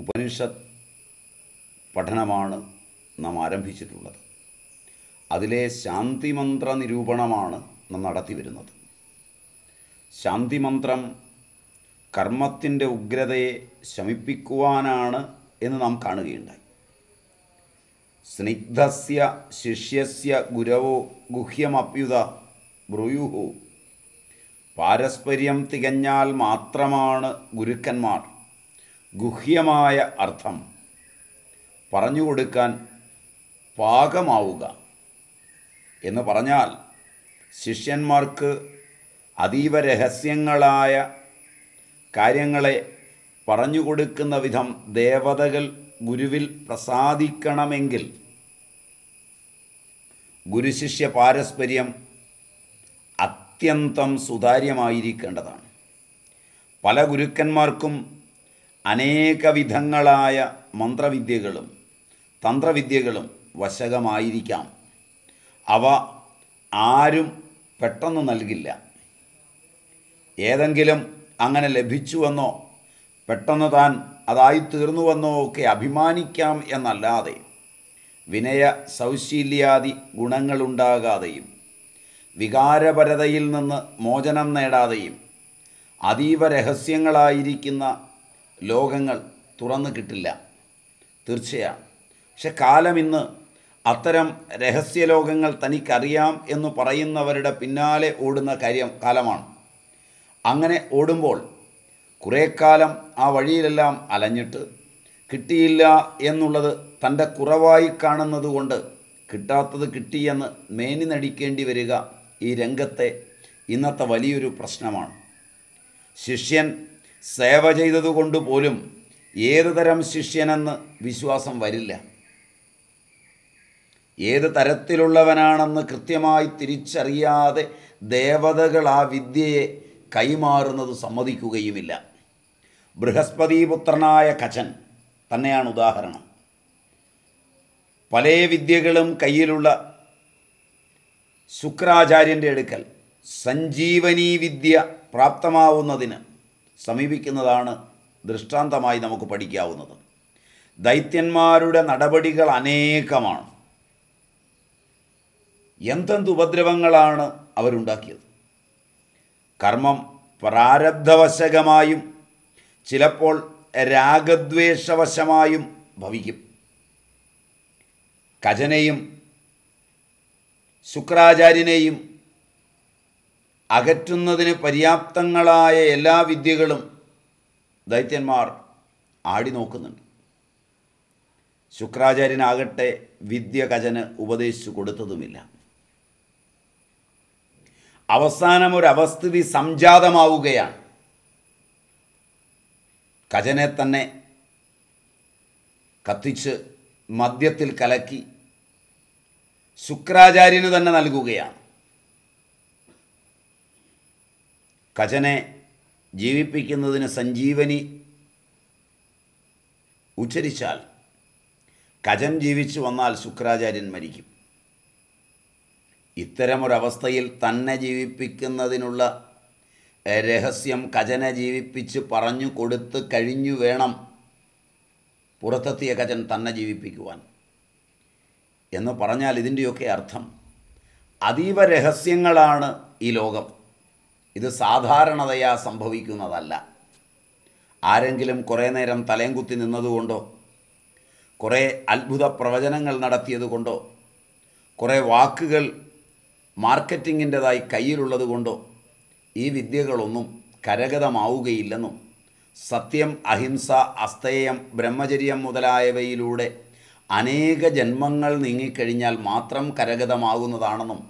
ഉപനിഷത്ത് പഠനമാണ് നാം ആരംഭിച്ചിട്ടുള്ളത് അതിലെ ശാന്തിമന്ത്ര നിരൂപണമാണ് നാം നടത്തി വരുന്നത് ശാന്തിമന്ത്രം കർമ്മത്തിൻ്റെ ഉഗ്രതയെ ശമിപ്പിക്കുവാനാണ് എന്ന് നാം കാണുകയുണ്ടായി സ്നിഗ്ധസ്യ ശിഷ്യസ്യ ഗുരവോ ഗുഹ്യമപ്യുത ബ്രുയുഹു പാരസ്പര്യം തികഞ്ഞാൽ മാത്രമാണ് ഗുരുക്കന്മാർ ഗുഹ്യമായ അർത്ഥം പറഞ്ഞു കൊടുക്കാൻ പാകമാവുക എന്ന് പറഞ്ഞാൽ ശിഷ്യന്മാർക്ക് അതീവ രഹസ്യങ്ങളായ കാര്യങ്ങളെ പറഞ്ഞു കൊടുക്കുന്ന വിധം ദേവതകൾ ഗുരുവിൽ പ്രസാദിക്കണമെങ്കിൽ ഗുരുശിഷ്യ പാരസ്പര്യം അത്യന്തം സുതാര്യമായിരിക്കേണ്ടതാണ് പല ഗുരുക്കന്മാർക്കും അനേകവിധങ്ങളായ മന്ത്രവിദ്യകളും തന്ത്രവിദ്യകളും വശകമായിരിക്കാം അവ ആരും പെട്ടെന്ന് നൽകില്ല ഏതെങ്കിലും അങ്ങനെ ലഭിച്ചുവെന്നോ പെട്ടെന്ന് താൻ അതായി തീർന്നുവെന്നോ ഒക്കെ അഭിമാനിക്കാം എന്നല്ലാതെ വിനയ സൗശീല്യാദി ഗുണങ്ങളുണ്ടാകാതെയും വികാരപരതയിൽ നിന്ന് മോചനം നേടാതെയും അതീവ രഹസ്യങ്ങളായിരിക്കുന്ന ലോകങ്ങൾ തുറന്നു കിട്ടില്ല തീർച്ചയാണ് പക്ഷെ കാലം ഇന്ന് അത്തരം രഹസ്യലോകങ്ങൾ തനിക്കറിയാം എന്ന് പറയുന്നവരുടെ പിന്നാലെ ഓടുന്ന കാര്യം കാലമാണ് അങ്ങനെ ഓടുമ്പോൾ കുറേ കാലം ആ വഴിയിലെല്ലാം അലഞ്ഞിട്ട് കിട്ടിയില്ല എന്നുള്ളത് തൻ്റെ കുറവായി കാണുന്നത് കൊണ്ട് കിട്ടാത്തത് കിട്ടിയെന്ന് മേനി നടിക്കേണ്ടി വരിക ഈ രംഗത്തെ ഇന്നത്തെ വലിയൊരു പ്രശ്നമാണ് ശിഷ്യൻ സേവ ചെയ്തതുകൊണ്ട് പോലും ഏത് തരം ശിഷ്യനെന്ന് വിശ്വാസം വരില്ല ഏത് തരത്തിലുള്ളവനാണെന്ന് കൃത്യമായി തിരിച്ചറിയാതെ ദേവതകൾ ആ വിദ്യയെ കൈമാറുന്നത് സമ്മതിക്കുകയുമില്ല ബൃഹസ്പതിപുത്രനായ കച്ചൻ തന്നെയാണ് ഉദാഹരണം പല വിദ്യകളും കയ്യിലുള്ള ശുക്രാചാര്യൻ്റെ അടുക്കൽ സഞ്ജീവനീ വിദ്യ പ്രാപ്തമാവുന്നതിന് സമീപിക്കുന്നതാണ് ദൃഷ്ടാന്തമായി നമുക്ക് പഠിക്കാവുന്നത് ദൈത്യന്മാരുടെ നടപടികൾ അനേകമാണ് എന്തെന്ത് ഉപദ്രവങ്ങളാണ് അവരുണ്ടാക്കിയത് കർമ്മം പ്രാരബ്ധവശകമായും ചിലപ്പോൾ രാഗദ്വേഷവശമായും ഭവിക്കും ഖജനെയും ശുക്രാചാര്യനെയും അകറ്റുന്നതിന് പര്യാപ്തങ്ങളായ എല്ലാ വിദ്യകളും ദൈത്യന്മാർ ആടി നോക്കുന്നുണ്ട് ശുക്രാചാര്യനാകട്ടെ വിദ്യ കജന് ഉപദേശിച്ചു കൊടുത്തതുമില്ല അവസാനം ഒരു അവസ്ഥിതി സംജാതമാവുകയാണ് കജനെ തന്നെ കത്തിച്ച് മദ്യത്തിൽ കലക്കി ശുക്രാചാര്യന് തന്നെ നൽകുകയാണ് കജനെ ജീവിപ്പിക്കുന്നതിന് സഞ്ജീവനി ഉച്ചരിച്ചാൽ കജൻ ജീവിച്ചു വന്നാൽ ശുക്രാചാര്യൻ മരിക്കും ഇത്തരമൊരവസ്ഥയിൽ തന്നെ ജീവിപ്പിക്കുന്നതിനുള്ള രഹസ്യം കജനെ ജീവിപ്പിച്ച് പറഞ്ഞു കൊടുത്ത് കഴിഞ്ഞു വേണം പുറത്തെത്തിയ കജൻ തന്നെ ജീവിപ്പിക്കുവാൻ എന്ന് പറഞ്ഞാൽ ഇതിൻ്റെയൊക്കെ അർത്ഥം അതീവ രഹസ്യങ്ങളാണ് ഈ ലോകം ഇത് സാധാരണതയാ സംഭവിക്കുന്നതല്ല ആരെങ്കിലും കുറേ നേരം തലയും കുത്തി നിന്നതുകൊണ്ടോ കുറേ അത്ഭുത പ്രവചനങ്ങൾ നടത്തിയതുകൊണ്ടോ കുറേ വാക്കുകൾ മാർക്കറ്റിങ്ങിൻ്റെതായി കൊണ്ടോ ഈ വിദ്യകളൊന്നും കരഗതമാവുകയില്ലെന്നും സത്യം അഹിംസ അസ്തേയം ബ്രഹ്മചര്യം മുതലായവയിലൂടെ അനേക ജന്മങ്ങൾ നീങ്ങിക്കഴിഞ്ഞാൽ മാത്രം കരഗതമാകുന്നതാണെന്നും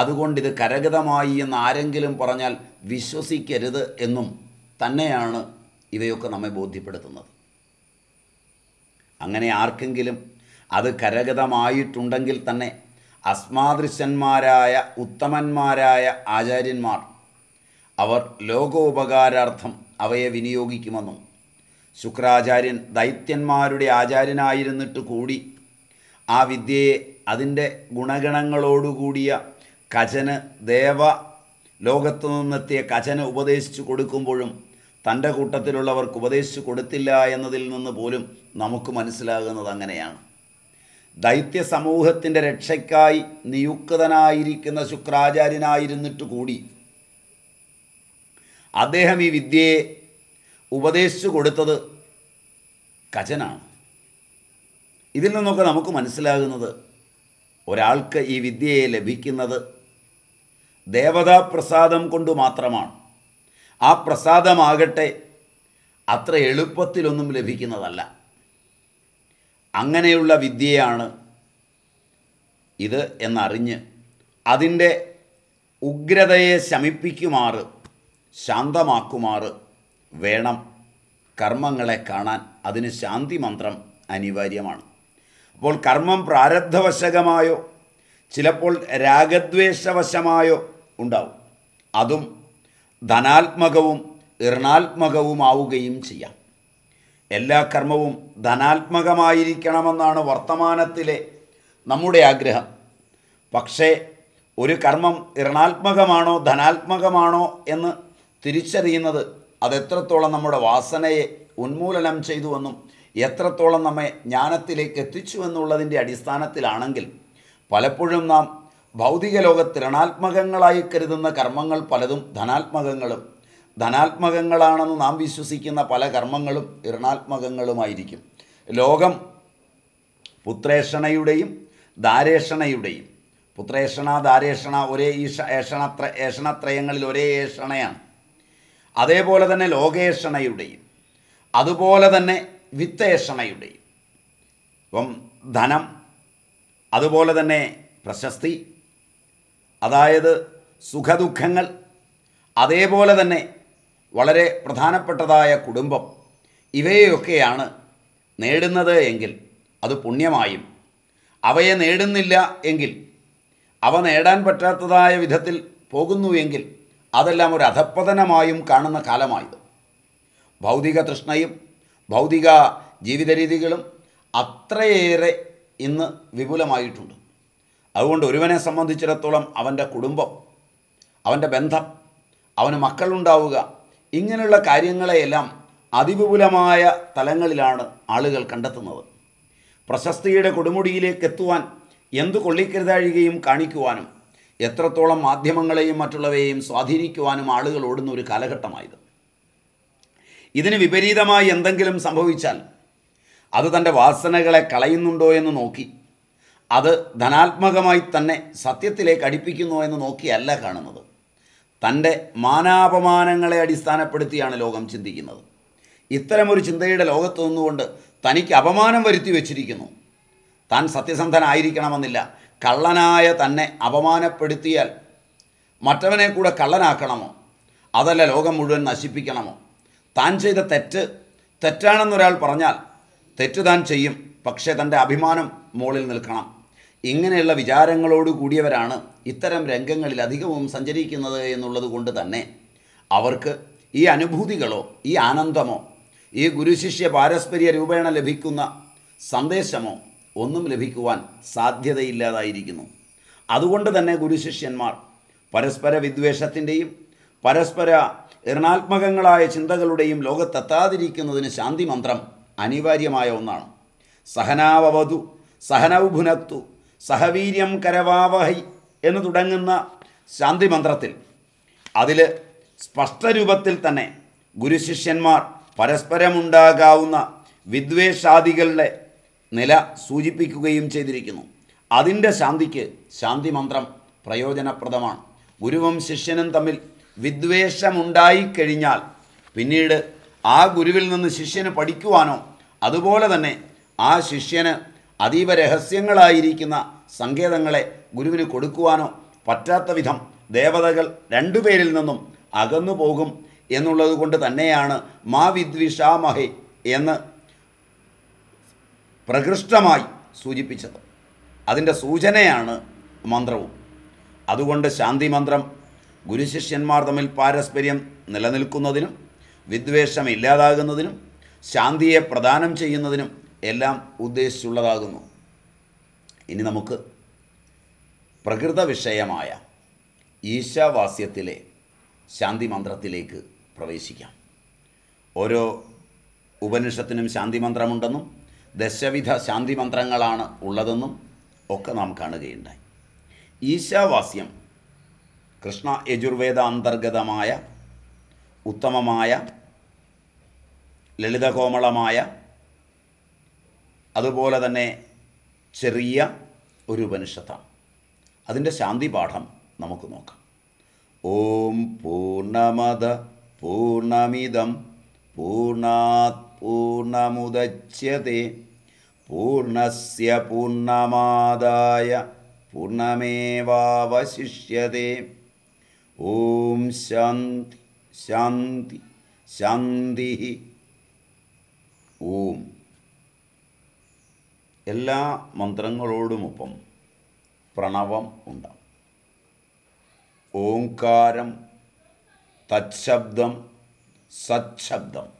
അതുകൊണ്ടിത് കരഗതമായി എന്ന് ആരെങ്കിലും പറഞ്ഞാൽ വിശ്വസിക്കരുത് എന്നും തന്നെയാണ് ഇവയൊക്കെ നമ്മെ ബോധ്യപ്പെടുത്തുന്നത് അങ്ങനെ ആർക്കെങ്കിലും അത് കരഗതമായിട്ടുണ്ടെങ്കിൽ തന്നെ അസ്മാദൃശന്മാരായ ഉത്തമന്മാരായ ആചാര്യന്മാർ അവർ ലോകോപകാരാർത്ഥം അവയെ വിനിയോഗിക്കുമെന്നും ശുക്രാചാര്യൻ ദൈത്യന്മാരുടെ ആചാര്യനായിരുന്നിട്ട് കൂടി ആ വിദ്യയെ അതിൻ്റെ ഗുണഗണങ്ങളോടുകൂടിയ കചന് ദേവ ലോകത്തു നിന്നെത്തിയ കചന് ഉപദേശിച്ചു കൊടുക്കുമ്പോഴും തൻ്റെ കൂട്ടത്തിലുള്ളവർക്ക് ഉപദേശിച്ചു കൊടുത്തില്ല എന്നതിൽ നിന്ന് പോലും നമുക്ക് മനസ്സിലാകുന്നത് അങ്ങനെയാണ് ദൈത്യ സമൂഹത്തിൻ്റെ രക്ഷയ്ക്കായി നിയുക്തനായിരിക്കുന്ന ശുക്രാചാര്യനായിരുന്നിട്ട് കൂടി അദ്ദേഹം ഈ വിദ്യയെ ഉപദേശിച്ചു കൊടുത്തത് കജനാണ് ഇതിൽ നിന്നൊക്കെ നമുക്ക് മനസ്സിലാകുന്നത് ഒരാൾക്ക് ഈ വിദ്യയെ ലഭിക്കുന്നത് ദേവതാ പ്രസാദം കൊണ്ട് മാത്രമാണ് ആ പ്രസാദമാകട്ടെ അത്ര എളുപ്പത്തിലൊന്നും ലഭിക്കുന്നതല്ല അങ്ങനെയുള്ള വിദ്യയാണ് ഇത് എന്നറിഞ്ഞ് അതിൻ്റെ ഉഗ്രതയെ ശമിപ്പിക്കുമാറ് ശാന്തമാക്കുമാറ് വേണം കർമ്മങ്ങളെ കാണാൻ അതിന് ശാന്തി മന്ത്രം അനിവാര്യമാണ് അപ്പോൾ കർമ്മം പ്രാരബ്ധവശകമായോ ചിലപ്പോൾ രാഗദ്വേഷവശമായോ ഉണ്ടാവും അതും ധനാത്മകവും ഋണാത്മകവുമാവുകയും ചെയ്യാം എല്ലാ കർമ്മവും ധനാത്മകമായിരിക്കണമെന്നാണ് വർത്തമാനത്തിലെ നമ്മുടെ ആഗ്രഹം പക്ഷേ ഒരു കർമ്മം ഋണാത്മകമാണോ ധനാത്മകമാണോ എന്ന് തിരിച്ചറിയുന്നത് അതെത്രത്തോളം നമ്മുടെ വാസനയെ ഉന്മൂലനം ചെയ്തുവെന്നും എത്രത്തോളം നമ്മെ ജ്ഞാനത്തിലേക്ക് എത്തിച്ചു എന്നുള്ളതിൻ്റെ അടിസ്ഥാനത്തിലാണെങ്കിൽ പലപ്പോഴും നാം ഭൗതിക ലോകത്ത് ഋണാത്മകങ്ങളായി കരുതുന്ന കർമ്മങ്ങൾ പലതും ധനാത്മകങ്ങളും ധനാത്മകങ്ങളാണെന്ന് നാം വിശ്വസിക്കുന്ന പല കർമ്മങ്ങളും ഋണാത്മകങ്ങളുമായിരിക്കും ലോകം പുത്രേഷണയുടെയും ദാരേഷണയുടെയും പുത്രേഷണ ദാരേഷണ ഒരേ ഈ ഏഷണത്ര ഏഷണത്രയങ്ങളിൽ ഒരേ ഏഷണയാണ് അതേപോലെ തന്നെ ലോകേഷണയുടെയും അതുപോലെ തന്നെ വിത്തേഷണയുടെയും ഇപ്പം ധനം അതുപോലെ തന്നെ പ്രശസ്തി അതായത് സുഖദുഃഖങ്ങൾ അതേപോലെ തന്നെ വളരെ പ്രധാനപ്പെട്ടതായ കുടുംബം ഇവയൊക്കെയാണ് നേടുന്നത് എങ്കിൽ അത് പുണ്യമായും അവയെ നേടുന്നില്ല എങ്കിൽ അവ നേടാൻ പറ്റാത്തതായ വിധത്തിൽ പോകുന്നുവെങ്കിൽ അതെല്ലാം ഒരു അധപ്പതനമായും കാണുന്ന കാലമായത് ഭൗതിക തൃഷ്ണയും ഭൗതിക ജീവിത രീതികളും അത്രയേറെ ഇന്ന് വിപുലമായിട്ടുണ്ട് അതുകൊണ്ട് ഒരുവനെ സംബന്ധിച്ചിടത്തോളം അവൻ്റെ കുടുംബം അവൻ്റെ ബന്ധം അവന് മക്കളുണ്ടാവുക ഇങ്ങനെയുള്ള കാര്യങ്ങളെയെല്ലാം അതിവിപുലമായ തലങ്ങളിലാണ് ആളുകൾ കണ്ടെത്തുന്നത് പ്രശസ്തിയുടെ കൊടുമുടിയിലേക്ക് എത്തുവാൻ എന്തു കൊള്ളിക്കരുതാഴുകയും കാണിക്കുവാനും എത്രത്തോളം മാധ്യമങ്ങളെയും മറ്റുള്ളവയെയും സ്വാധീനിക്കുവാനും ആളുകൾ ഓടുന്ന ഒരു കാലഘട്ടമായത് ഇതിന് വിപരീതമായി എന്തെങ്കിലും സംഭവിച്ചാൽ അത് തൻ്റെ വാസനകളെ കളയുന്നുണ്ടോ എന്ന് നോക്കി അത് ധനാത്മകമായി തന്നെ സത്യത്തിലേക്ക് അടുപ്പിക്കുന്നുവോ എന്ന് നോക്കിയല്ല കാണുന്നത് തൻ്റെ മാനാപമാനങ്ങളെ അടിസ്ഥാനപ്പെടുത്തിയാണ് ലോകം ചിന്തിക്കുന്നത് ഇത്തരമൊരു ചിന്തയുടെ ലോകത്ത് നിന്നുകൊണ്ട് തനിക്ക് അപമാനം വരുത്തി വച്ചിരിക്കുന്നു താൻ സത്യസന്ധനായിരിക്കണമെന്നില്ല കള്ളനായ തന്നെ അപമാനപ്പെടുത്തിയാൽ മറ്റവനെ കൂടെ കള്ളനാക്കണമോ അതല്ല ലോകം മുഴുവൻ നശിപ്പിക്കണമോ താൻ ചെയ്ത തെറ്റ് തെറ്റാണെന്നൊരാൾ പറഞ്ഞാൽ തെറ്റ് താൻ ചെയ്യും പക്ഷേ തൻ്റെ അഭിമാനം മുകളിൽ നിൽക്കണം ഇങ്ങനെയുള്ള വിചാരങ്ങളോട് കൂടിയവരാണ് ഇത്തരം രംഗങ്ങളിൽ അധികവും സഞ്ചരിക്കുന്നത് എന്നുള്ളത് കൊണ്ട് തന്നെ അവർക്ക് ഈ അനുഭൂതികളോ ഈ ആനന്ദമോ ഈ ഗുരുശിഷ്യ പാരസ്പര്യ രൂപേണ ലഭിക്കുന്ന സന്ദേശമോ ഒന്നും ലഭിക്കുവാൻ സാധ്യതയില്ലാതായിരിക്കുന്നു അതുകൊണ്ട് തന്നെ ഗുരുശിഷ്യന്മാർ പരസ്പര വിദ്വേഷത്തിൻ്റെയും പരസ്പര ഋണാത്മകങ്ങളായ ചിന്തകളുടെയും ലോകത്തെത്താതിരിക്കുന്നതിന് ശാന്തിമന്ത്രം അനിവാര്യമായ ഒന്നാണ് സഹനാവവതു സഹനൗഭുനത്തു സഹവീര്യം കരവാവഹൈ എന്ന് തുടങ്ങുന്ന ശാന്തി മന്ത്രത്തിൽ അതിൽ സ്പഷ്ടരൂപത്തിൽ തന്നെ ഗുരുശിഷ്യന്മാർ പരസ്പരമുണ്ടാകാവുന്ന വിദ്വേഷാദികളുടെ നില സൂചിപ്പിക്കുകയും ചെയ്തിരിക്കുന്നു അതിൻ്റെ ശാന്തിക്ക് ശാന്തി മന്ത്രം പ്രയോജനപ്രദമാണ് ഗുരുവും ശിഷ്യനും തമ്മിൽ വിദ്വേഷമുണ്ടായിക്കഴിഞ്ഞാൽ പിന്നീട് ആ ഗുരുവിൽ നിന്ന് ശിഷ്യന് പഠിക്കുവാനോ അതുപോലെ തന്നെ ആ ശിഷ്യന് അതീവ രഹസ്യങ്ങളായിരിക്കുന്ന സങ്കേതങ്ങളെ ഗുരുവിന് കൊടുക്കുവാനോ പറ്റാത്ത വിധം ദേവതകൾ രണ്ടുപേരിൽ നിന്നും അകന്നു പോകും എന്നുള്ളത് കൊണ്ട് തന്നെയാണ് മാ മഹേ എന്ന് പ്രകൃഷ്ടമായി സൂചിപ്പിച്ചത് അതിൻ്റെ സൂചനയാണ് മന്ത്രവും അതുകൊണ്ട് ശാന്തി മന്ത്രം ഗുരുശിഷ്യന്മാർ തമ്മിൽ പാരസ്പര്യം നിലനിൽക്കുന്നതിനും വിദ്വേഷം ഇല്ലാതാകുന്നതിനും ശാന്തിയെ പ്രദാനം ചെയ്യുന്നതിനും എല്ലാം ഉദ്ദേശിച്ചുള്ളതാകുന്നു ഇനി നമുക്ക് പ്രകൃത വിഷയമായ ഈശാവാസ്യത്തിലെ ശാന്തി മന്ത്രത്തിലേക്ക് പ്രവേശിക്കാം ഓരോ ഉപനിഷത്തിനും ശാന്തി മന്ത്രമുണ്ടെന്നും ദശവിധ ശാന്തി മന്ത്രങ്ങളാണ് ഉള്ളതെന്നും ഒക്കെ നാം കാണുകയുണ്ടായി ഈശാവാസ്യം കൃഷ്ണ യജുർവേദ അന്തർഗതമായ ഉത്തമമായ ലളിതകോമളമായ അതുപോലെ തന്നെ ചെറിയ ഒരു ഉപനിഷത്താണ് അതിൻ്റെ ശാന്തി പാഠം നമുക്ക് നോക്കാം ഓം പൂർണമത പൂർണമിതം പൂർണാത് പൂർണമുദച്യത്തെ പൂർണ്ണസ്യ പൂർണ്ണമാദായ പൂർണ്ണമേവാവശിഷ്യത്തെ ഓം ശാന്തി ശാന്തി ശാന്തി ഓം എല്ലാ മന്ത്രങ്ങളോടുമൊപ്പം പ്രണവം ഉണ്ട് ഓംകാരം തച്ഛബ്ദം സച്ഛബ്ദം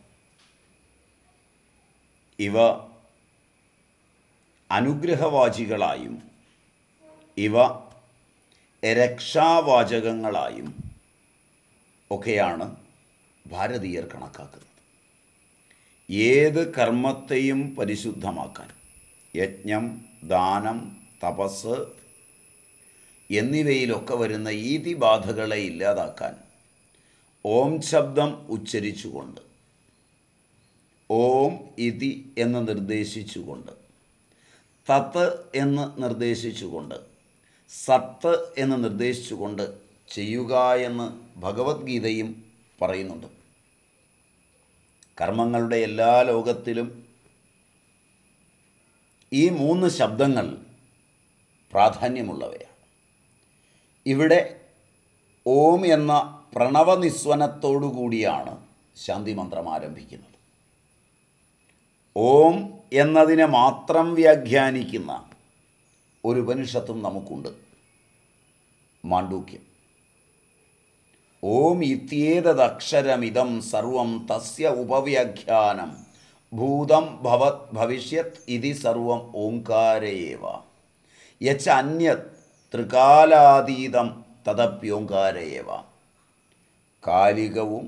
ഇവ അനുഗ്രഹവാചികളായും ഇവ രക്ഷാവാചകങ്ങളായും ഒക്കെയാണ് ഭാരതീയർ കണക്കാക്കുന്നത് ഏത് കർമ്മത്തെയും പരിശുദ്ധമാക്കാൻ യജ്ഞം ദാനം തപസ് എന്നിവയിലൊക്കെ വരുന്ന ഈതിബാധകളെ ഇല്ലാതാക്കാൻ ഓം ശബ്ദം ഉച്ചരിച്ചുകൊണ്ട് ഓം ഇതി എന്ന് നിർദ്ദേശിച്ചുകൊണ്ട് തത്ത് എന്ന് നിർദ്ദേശിച്ചുകൊണ്ട് സത്ത് എന്ന് നിർദ്ദേശിച്ചുകൊണ്ട് ചെയ്യുക എന്ന് ഭഗവത്ഗീതയും പറയുന്നുണ്ട് കർമ്മങ്ങളുടെ എല്ലാ ലോകത്തിലും ഈ മൂന്ന് ശബ്ദങ്ങൾ പ്രാധാന്യമുള്ളവയാണ് ഇവിടെ ഓം എന്ന പ്രണവനിസ്വനത്തോടുകൂടിയാണ് കൂടിയാണ് ശാന്തി മന്ത്രം ആരംഭിക്കുന്നത് ഓം എന്നതിനെ മാത്രം വ്യാഖ്യാനിക്കുന്ന ഒരു ഉപനിഷത്തും നമുക്കുണ്ട് മാണ്ഡൂക്യം ഓം ഇത്യേതദക്ഷരമിതം സർവം തസ്യ ഉപവ്യാഖ്യാനം ഭൂതം ഭവത് ഭവിഷ്യത് ഇതി സർവം ഓങ്കാരയേവ യച്ച അന്യത് ത്രികാലാതീതം തദപ്യോങ്കാരയേവ കാലികവും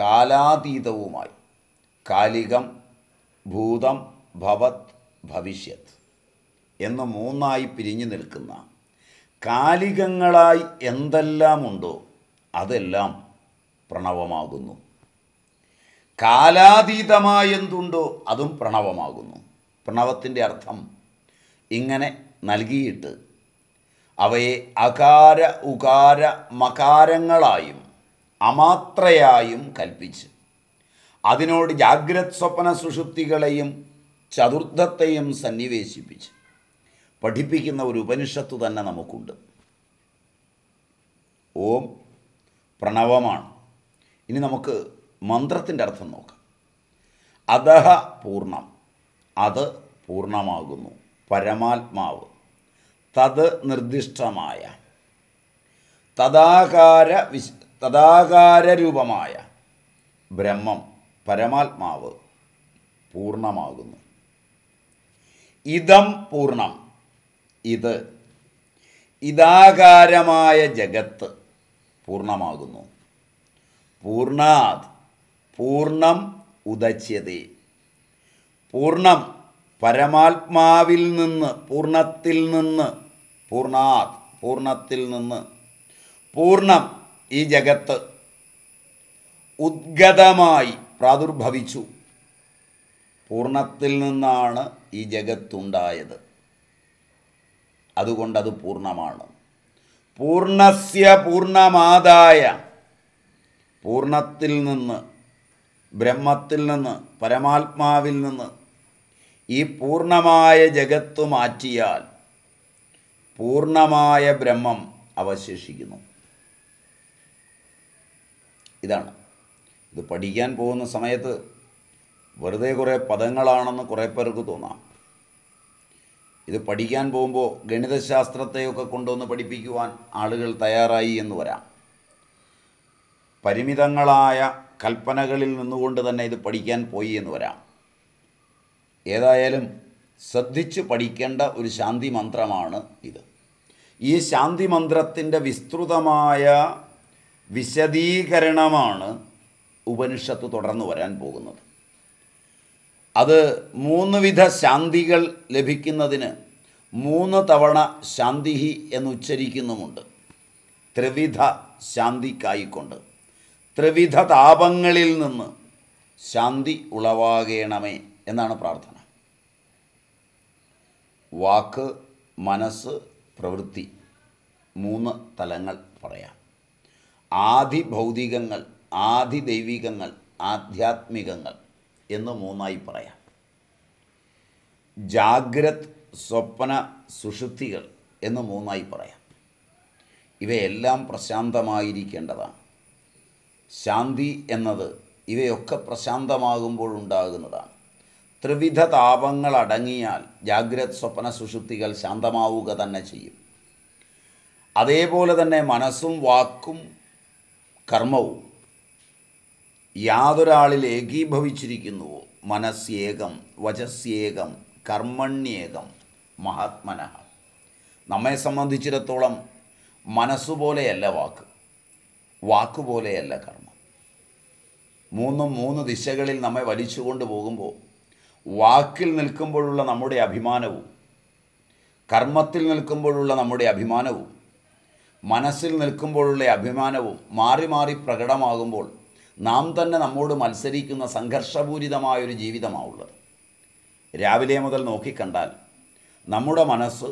കാലാതീതവുമായി കാലികം ഭൂതം ഭവത് ഭവിഷ്യത് എന്ന് മൂന്നായി പിരിഞ്ഞു നിൽക്കുന്ന കാലികങ്ങളായി എന്തെല്ലാമുണ്ടോ അതെല്ലാം പ്രണവമാകുന്നു കാലാതീതമായെന്തുണ്ടോ അതും പ്രണവമാകുന്നു പ്രണവത്തിൻ്റെ അർത്ഥം ഇങ്ങനെ നൽകിയിട്ട് അവയെ അകാര ഉകാര മകാരങ്ങളായും അമാത്രയായും കൽപ്പിച്ച് അതിനോട് ജാഗ്രത് സ്വപ്ന സുഷുപ്തികളെയും ചതുർത്ഥത്തെയും സന്നിവേശിപ്പിച്ച് പഠിപ്പിക്കുന്ന ഒരു ഉപനിഷത്ത് തന്നെ നമുക്കുണ്ട് ഓം പ്രണവമാണ് ഇനി നമുക്ക് മന്ത്രത്തിൻ്റെ അർത്ഥം നോക്കാം അധഹ പൂർണ്ണം അത് പൂർണ്ണമാകുന്നു പരമാത്മാവ് തത് നിർദ്ദിഷ്ടമായ തദാകാര വിശ് രൂപമായ ബ്രഹ്മം പരമാത്മാവ് പൂർണ്ണമാകുന്നു ഇതം പൂർണ്ണം ഇത് ഇതാകാരമായ ജഗത്ത് പൂർണ്ണമാകുന്നു പൂർണാത് പൂർണ്ണം ഉദച്യതേ പൂർണ്ണം പരമാത്മാവിൽ നിന്ന് പൂർണ്ണത്തിൽ നിന്ന് പൂർണാത് പൂർണ്ണത്തിൽ നിന്ന് പൂർണ്ണം ഈ ജഗത്ത് ഉദ്ഗതമായി പ്രാദുർഭവിച്ചു പൂർണ്ണത്തിൽ നിന്നാണ് ഈ ജഗത്തുണ്ടായത് അതുകൊണ്ടത് പൂർണ്ണമാണ് പൂർണ്ണസ്യ പൂർണ്ണമാതായ പൂർണ്ണത്തിൽ നിന്ന് ബ്രഹ്മത്തിൽ നിന്ന് പരമാത്മാവിൽ നിന്ന് ഈ പൂർണ്ണമായ ജഗത്ത് മാറ്റിയാൽ പൂർണ്ണമായ ബ്രഹ്മം അവശേഷിക്കുന്നു ഇതാണ് ഇത് പഠിക്കാൻ പോകുന്ന സമയത്ത് വെറുതെ കുറേ പദങ്ങളാണെന്ന് കുറേ പേർക്ക് തോന്നാം ഇത് പഠിക്കാൻ പോകുമ്പോൾ ഗണിതശാസ്ത്രത്തെയൊക്കെ കൊണ്ടുവന്ന് പഠിപ്പിക്കുവാൻ ആളുകൾ തയ്യാറായി എന്ന് വരാം പരിമിതങ്ങളായ കൽപ്പനകളിൽ നിന്നുകൊണ്ട് തന്നെ ഇത് പഠിക്കാൻ പോയി എന്ന് വരാം ഏതായാലും ശ്രദ്ധിച്ച് പഠിക്കേണ്ട ഒരു ശാന്തി മന്ത്രമാണ് ഇത് ഈ ശാന്തി മന്ത്രത്തിൻ്റെ വിസ്തൃതമായ വിശദീകരണമാണ് ഉപനിഷത്ത് തുടർന്ന് വരാൻ പോകുന്നത് അത് മൂന്ന് വിധ ശാന്തികൾ ലഭിക്കുന്നതിന് മൂന്ന് തവണ ശാന്തിഹി എന്ന് ഉച്ചരിക്കുന്നുമുണ്ട് ത്രിവിധ ശാന്തിക്കായിക്കൊണ്ട് ത്രിവിധ താപങ്ങളിൽ നിന്ന് ശാന്തി ഉളവാകണമേ എന്നാണ് പ്രാർത്ഥന വാക്ക് മനസ്സ് പ്രവൃത്തി മൂന്ന് തലങ്ങൾ പറയാം ആദി ഭൗതികങ്ങൾ ആദി ദൈവികങ്ങൾ ആധ്യാത്മികങ്ങൾ എന്ന് മൂന്നായി പറയാം ജാഗ്രത് സ്വപ്ന സുഷുതികൾ എന്ന് മൂന്നായി പറയാം ഇവയെല്ലാം പ്രശാന്തമായിരിക്കേണ്ടതാണ് ശാന്തി എന്നത് ഇവയൊക്കെ പ്രശാന്തമാകുമ്പോൾ ഉണ്ടാകുന്നതാണ് ത്രിവിധ താപങ്ങൾ അടങ്ങിയാൽ ജാഗ്രത് സ്വപ്ന സുഷുതികൾ ശാന്തമാവുക തന്നെ ചെയ്യും അതേപോലെ തന്നെ മനസ്സും വാക്കും കർമ്മവും യാതൊരാളിൽ ഏകീഭവിച്ചിരിക്കുന്നുവോ മനസ്സേകം വചസ്യേകം കർമ്മണ്യേകം മഹാത്മന നമ്മെ സംബന്ധിച്ചിടത്തോളം മനസ്സുപോലെയല്ല വാക്ക് വാക്കുപോലെയല്ല കർമ്മം മൂന്നും മൂന്ന് ദിശകളിൽ നമ്മെ വലിച്ചുകൊണ്ട് പോകുമ്പോൾ വാക്കിൽ നിൽക്കുമ്പോഴുള്ള നമ്മുടെ അഭിമാനവും കർമ്മത്തിൽ നിൽക്കുമ്പോഴുള്ള നമ്മുടെ അഭിമാനവും മനസ്സിൽ നിൽക്കുമ്പോഴുള്ള അഭിമാനവും മാറി മാറി പ്രകടമാകുമ്പോൾ നാം തന്നെ നമ്മോട് മത്സരിക്കുന്ന സംഘർഷപൂരിതമായൊരു ജീവിതമാവുള്ളത് രാവിലെ മുതൽ നോക്കിക്കണ്ടാൽ നമ്മുടെ മനസ്സ്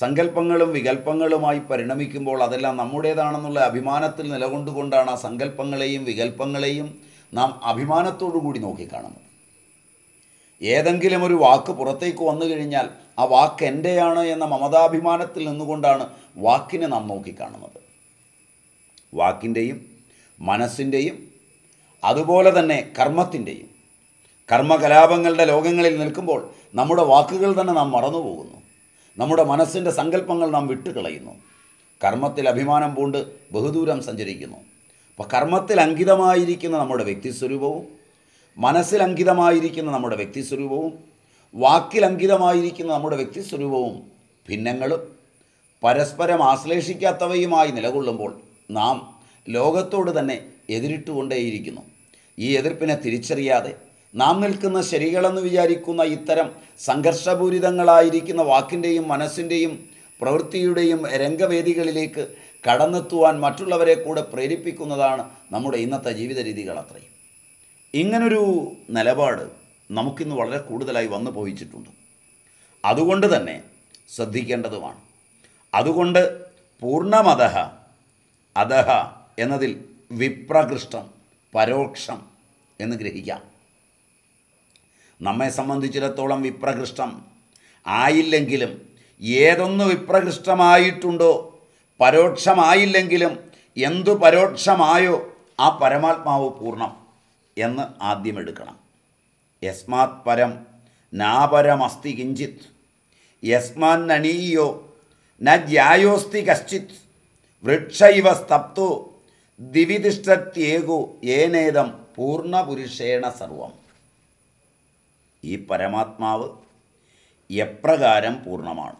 സങ്കല്പങ്ങളും വികല്പങ്ങളുമായി പരിണമിക്കുമ്പോൾ അതെല്ലാം നമ്മുടേതാണെന്നുള്ള അഭിമാനത്തിൽ നിലകൊണ്ടുകൊണ്ടാണ് ആ സങ്കല്പങ്ങളെയും വികല്പങ്ങളെയും നാം അഭിമാനത്തോടു കൂടി നോക്കിക്കാണുന്നത് ഏതെങ്കിലും ഒരു വാക്ക് പുറത്തേക്ക് വന്നു കഴിഞ്ഞാൽ ആ വാക്ക് എൻ്റെയാണ് എന്ന മമതാഭിമാനത്തിൽ നിന്നുകൊണ്ടാണ് വാക്കിനെ നാം നോക്കിക്കാണുന്നത് വാക്കിൻ്റെയും മനസ്സിൻ്റെയും അതുപോലെ തന്നെ കർമ്മത്തിൻ്റെയും കർമ്മകലാപങ്ങളുടെ ലോകങ്ങളിൽ നിൽക്കുമ്പോൾ നമ്മുടെ വാക്കുകൾ തന്നെ നാം മറന്നുപോകുന്നു നമ്മുടെ മനസ്സിൻ്റെ സങ്കല്പങ്ങൾ നാം വിട്ടുകളയുന്നു കർമ്മത്തിൽ അഭിമാനം പൂണ്ട് ബഹുദൂരം സഞ്ചരിക്കുന്നു അപ്പോൾ കർമ്മത്തിൽ അങ്കിതമായിരിക്കുന്ന നമ്മുടെ വ്യക്തിസ്വരൂപവും മനസ്സിൽ അങ്കിതമായിരിക്കുന്ന നമ്മുടെ വ്യക്തിസ്വരൂപവും വാക്കിൽ അങ്കിതമായിരിക്കുന്ന നമ്മുടെ വ്യക്തിസ്വരൂപവും ഭിന്നങ്ങളും പരസ്പരം ആശ്ലേഷിക്കാത്തവയുമായി നിലകൊള്ളുമ്പോൾ നാം ലോകത്തോട് തന്നെ എതിരിട്ടുകൊണ്ടേയിരിക്കുന്നു ഈ എതിർപ്പിനെ തിരിച്ചറിയാതെ നാം നിൽക്കുന്ന ശരികളെന്ന് വിചാരിക്കുന്ന ഇത്തരം സംഘർഷപൂരിതങ്ങളായിരിക്കുന്ന വാക്കിൻ്റെയും മനസ്സിൻ്റെയും പ്രവൃത്തിയുടെയും രംഗവേദികളിലേക്ക് കടന്നെത്തുവാൻ മറ്റുള്ളവരെ കൂടെ പ്രേരിപ്പിക്കുന്നതാണ് നമ്മുടെ ഇന്നത്തെ ജീവിത രീതികൾ അത്രയും ഇങ്ങനൊരു നിലപാട് നമുക്കിന്ന് വളരെ കൂടുതലായി വന്നു പോയിച്ചിട്ടുണ്ട് അതുകൊണ്ട് തന്നെ ശ്രദ്ധിക്കേണ്ടതുമാണ് അതുകൊണ്ട് പൂർണ്ണമതഹ അതഹ എന്നതിൽ വിപ്രകൃഷ്ടം പരോക്ഷം എന്ന് ഗ്രഹിക്കാം നമ്മെ സംബന്ധിച്ചിടത്തോളം വിപ്രകൃഷ്ടം ആയില്ലെങ്കിലും ഏതൊന്ന് വിപ്രകൃഷ്ടമായിട്ടുണ്ടോ പരോക്ഷമായില്ലെങ്കിലും എന്തു പരോക്ഷമായോ ആ പരമാത്മാവ് പൂർണ്ണം എന്ന് ആദ്യം എടുക്കണം യസ്മാത് പരം നാപരമസ്തി കിഞ്ചിത് യസ്മാൻ നണീയോ ന ജ്യായോസ്തി കശ്ചിത് വൃക്ഷ ഇവ സ്തപ്തോ ദിവിതിഷ്ഠത്യേകു ഏനേതം പൂർണ്ണപുരുഷേണ സർവം ഈ പരമാത്മാവ് എപ്രകാരം പൂർണ്ണമാണ്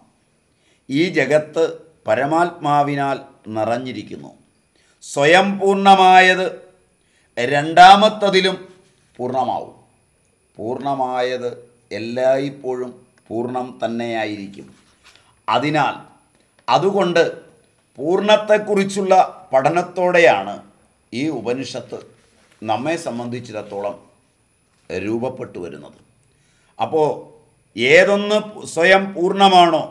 ഈ ജഗത്ത് പരമാത്മാവിനാൽ നിറഞ്ഞിരിക്കുന്നു സ്വയം പൂർണ്ണമായത് രണ്ടാമത്തതിലും പൂർണ്ണമാവും പൂർണ്ണമായത് എല്ലായ്പ്പോഴും പൂർണ്ണം തന്നെയായിരിക്കും അതിനാൽ അതുകൊണ്ട് പൂർണ്ണത്തെക്കുറിച്ചുള്ള പഠനത്തോടെയാണ് ഈ ഉപനിഷത്ത് നമ്മെ സംബന്ധിച്ചിടത്തോളം രൂപപ്പെട്ടു വരുന്നത് അപ്പോൾ ഏതൊന്ന് സ്വയം പൂർണ്ണമാണോ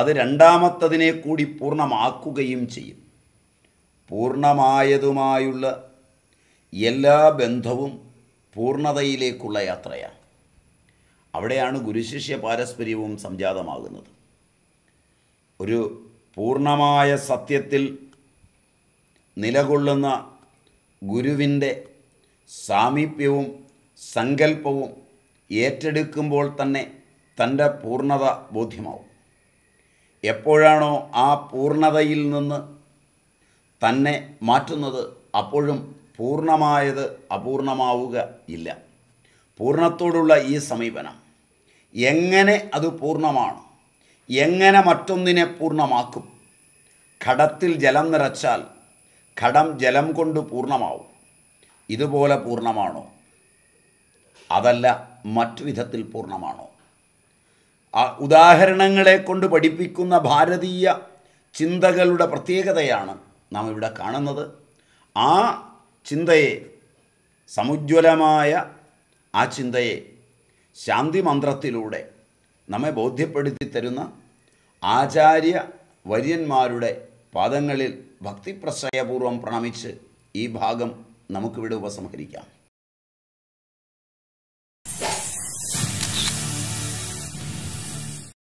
അത് രണ്ടാമത്തതിനെ കൂടി പൂർണ്ണമാക്കുകയും ചെയ്യും പൂർണ്ണമായതുമായുള്ള എല്ലാ ബന്ധവും പൂർണ്ണതയിലേക്കുള്ള യാത്രയാണ് അവിടെയാണ് ഗുരുശിഷ്യ പാരസ്പര്യവും സംജാതമാകുന്നത് ഒരു പൂർണ്ണമായ സത്യത്തിൽ നിലകൊള്ളുന്ന ഗുരുവിൻ്റെ സാമീപ്യവും സങ്കല്പവും ഏറ്റെടുക്കുമ്പോൾ തന്നെ തൻ്റെ പൂർണ്ണത ബോധ്യമാവും എപ്പോഴാണോ ആ പൂർണ്ണതയിൽ നിന്ന് തന്നെ മാറ്റുന്നത് അപ്പോഴും പൂർണ്ണമായത് അപൂർണമാവുക ഇല്ല പൂർണ്ണത്തോടുള്ള ഈ സമീപനം എങ്ങനെ അത് പൂർണ്ണമാണ് എങ്ങനെ മറ്റൊന്നിനെ പൂർണ്ണമാക്കും ഘടത്തിൽ ജലം നിറച്ചാൽ ഘടം ജലം കൊണ്ട് പൂർണ്ണമാവും ഇതുപോലെ പൂർണ്ണമാണോ അതല്ല മറ്റു വിധത്തിൽ പൂർണ്ണമാണോ ഉദാഹരണങ്ങളെ കൊണ്ട് പഠിപ്പിക്കുന്ന ഭാരതീയ ചിന്തകളുടെ പ്രത്യേകതയാണ് നാം ഇവിടെ കാണുന്നത് ആ ചിന്തയെ സമുജ്വലമായ ആ ചിന്തയെ ശാന്തി മന്ത്രത്തിലൂടെ നമ്മെ ബോധ്യപ്പെടുത്തി തരുന്ന ആചാര്യ വര്യന്മാരുടെ പാദങ്ങളിൽ ഭക്തിപ്രശ്രയപൂർവം പ്രണമിച്ച് ഈ ഭാഗം നമുക്കിവിടെ ഉപസംഹരിക്കാം